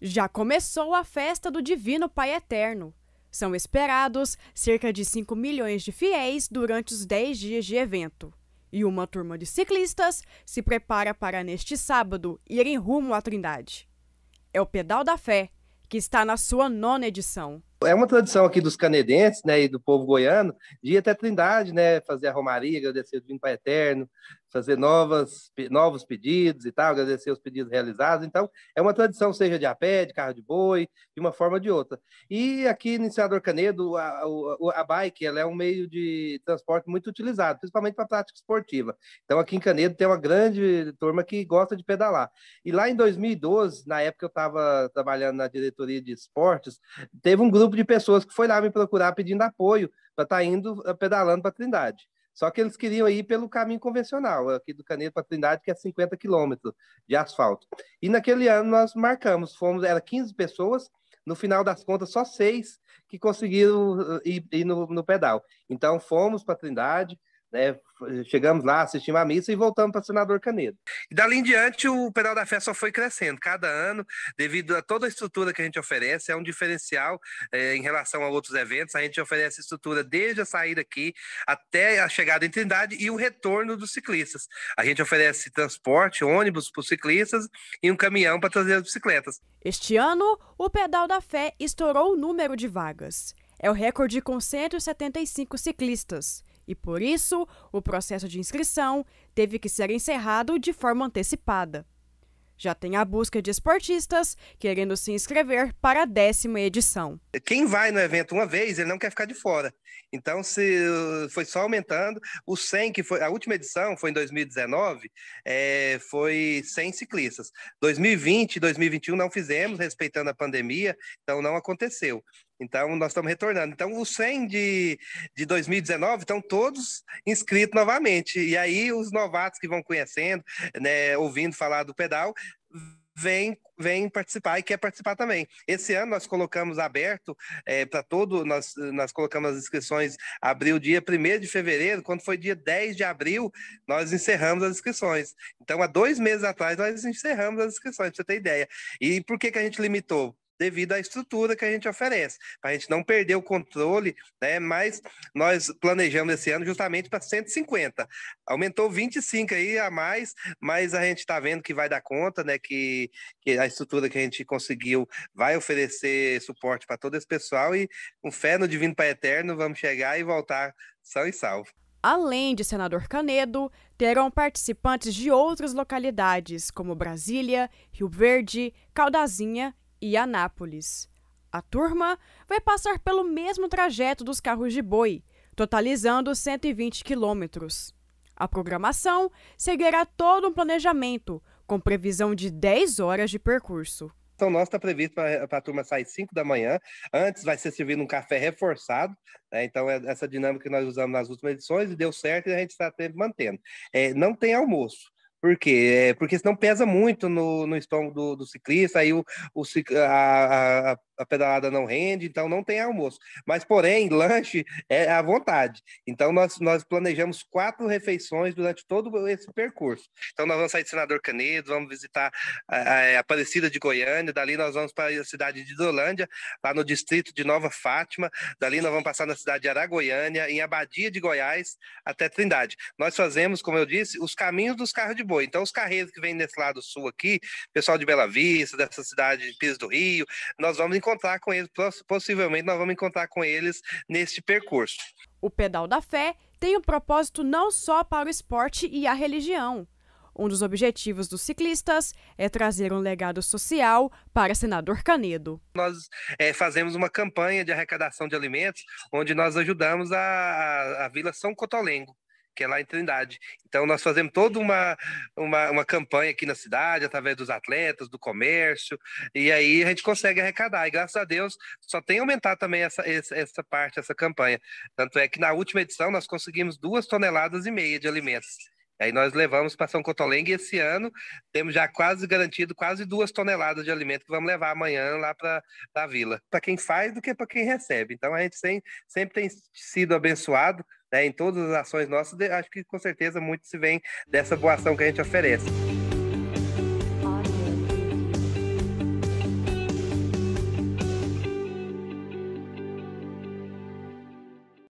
Já começou a festa do Divino Pai Eterno. São esperados cerca de 5 milhões de fiéis durante os 10 dias de evento. E uma turma de ciclistas se prepara para, neste sábado, irem rumo à Trindade. É o Pedal da Fé, que está na sua nona edição. É uma tradição aqui dos canedenses né, e do povo goiano de ir até Trindade, né, fazer a romaria, agradecer o Divino Pai Eterno, fazer novas, novos pedidos e tal, agradecer os pedidos realizados. Então, é uma tradição, seja de a pé, de carro de boi, de uma forma ou de outra. E aqui, Iniciador Canedo, a, a, a bike ela é um meio de transporte muito utilizado, principalmente para prática esportiva. Então, aqui em Canedo tem uma grande turma que gosta de pedalar. E lá em 2012, na época eu estava trabalhando na diretoria de esportes, teve um grupo de pessoas que foi lá me procurar pedindo apoio para estar tá indo eh, pedalando para Trindade. Só que eles queriam ir pelo caminho convencional, aqui do Canedo para Trindade, que é 50 quilômetros de asfalto. E naquele ano nós marcamos, fomos, era 15 pessoas, no final das contas, só seis que conseguiram uh, ir, ir no, no pedal. Então fomos para Trindade, né? Chegamos lá, assistimos à missa e voltamos para o Senador Canedo. E dali em diante, o Pedal da Fé só foi crescendo. Cada ano, devido a toda a estrutura que a gente oferece, é um diferencial é, em relação a outros eventos. A gente oferece estrutura desde a saída aqui até a chegada em Trindade e o retorno dos ciclistas. A gente oferece transporte, ônibus para os ciclistas e um caminhão para trazer as bicicletas. Este ano, o Pedal da Fé estourou o número de vagas. É o recorde com 175 ciclistas e por isso o processo de inscrição teve que ser encerrado de forma antecipada. Já tem a busca de esportistas querendo se inscrever para a décima edição. Quem vai no evento uma vez, ele não quer ficar de fora. Então, se uh, foi só aumentando. O 100, que foi a última edição, foi em 2019, é, foi 100 ciclistas. 2020 e 2021 não fizemos, respeitando a pandemia, então não aconteceu. Então, nós estamos retornando. Então, os 100 de, de 2019 estão todos inscritos novamente. E aí, os novatos que vão conhecendo, né, ouvindo falar do pedal, vem, vem participar e quer participar também. Esse ano nós colocamos aberto é, para todo, nós, nós colocamos as inscrições abril, dia 1 de fevereiro, quando foi dia 10 de abril, nós encerramos as inscrições. Então, há dois meses atrás, nós encerramos as inscrições, para você ter ideia. E por que, que a gente limitou? devido à estrutura que a gente oferece, para a gente não perder o controle, né? mas nós planejamos esse ano justamente para 150. Aumentou 25 aí a mais, mas a gente está vendo que vai dar conta, né? que, que a estrutura que a gente conseguiu vai oferecer suporte para todo esse pessoal e com fé no Divino Pai Eterno, vamos chegar e voltar são e salvo. Além de Senador Canedo, terão participantes de outras localidades, como Brasília, Rio Verde, Caldazinha e Anápolis. A turma vai passar pelo mesmo trajeto dos carros de boi, totalizando 120 quilômetros. A programação seguirá todo um planejamento, com previsão de 10 horas de percurso. Então, nós está previsto para a turma sair 5 da manhã. Antes vai ser servido um café reforçado. Né? Então, é essa dinâmica que nós usamos nas últimas edições e deu certo e a gente está mantendo. É, não tem almoço. Por quê? É, porque senão pesa muito no, no estômago do, do ciclista, aí o, o, a, a a pedalada não rende, então não tem almoço. Mas, porém, lanche é à vontade. Então, nós, nós planejamos quatro refeições durante todo esse percurso. Então, nós vamos sair de Senador Canedo, vamos visitar a, a é, Aparecida de Goiânia, dali nós vamos para a cidade de Isolândia, lá no distrito de Nova Fátima, dali nós vamos passar na cidade de Aragoiânia, em Abadia de Goiás, até Trindade. Nós fazemos, como eu disse, os caminhos dos carros de boi. Então, os carreiros que vêm desse lado sul aqui, pessoal de Bela Vista, dessa cidade de Pires do Rio, nós vamos encontrar com eles, possivelmente nós vamos encontrar com eles neste percurso. O Pedal da Fé tem um propósito não só para o esporte e a religião. Um dos objetivos dos ciclistas é trazer um legado social para senador Canedo. Nós é, fazemos uma campanha de arrecadação de alimentos, onde nós ajudamos a, a, a Vila São Cotolengo, que é lá em Trindade. Então, nós fazemos toda uma, uma, uma, campanha aqui na cidade, através dos atletas, do comércio, e aí a gente consegue arrecadar. E graças a Deus, só tem aumentado também essa, essa, essa parte, essa campanha. Tanto é que na última edição nós conseguimos duas toneladas e meia de alimentos. Aí nós levamos para São Cotolengo e esse ano temos já quase garantido quase duas toneladas de alimento que vamos levar amanhã lá para a vila. Para quem faz do que para quem recebe. Então a gente sempre, sempre tem sido abençoado né? Em todas as ações nossas, acho que com certeza muito se vem dessa boa ação que a gente oferece.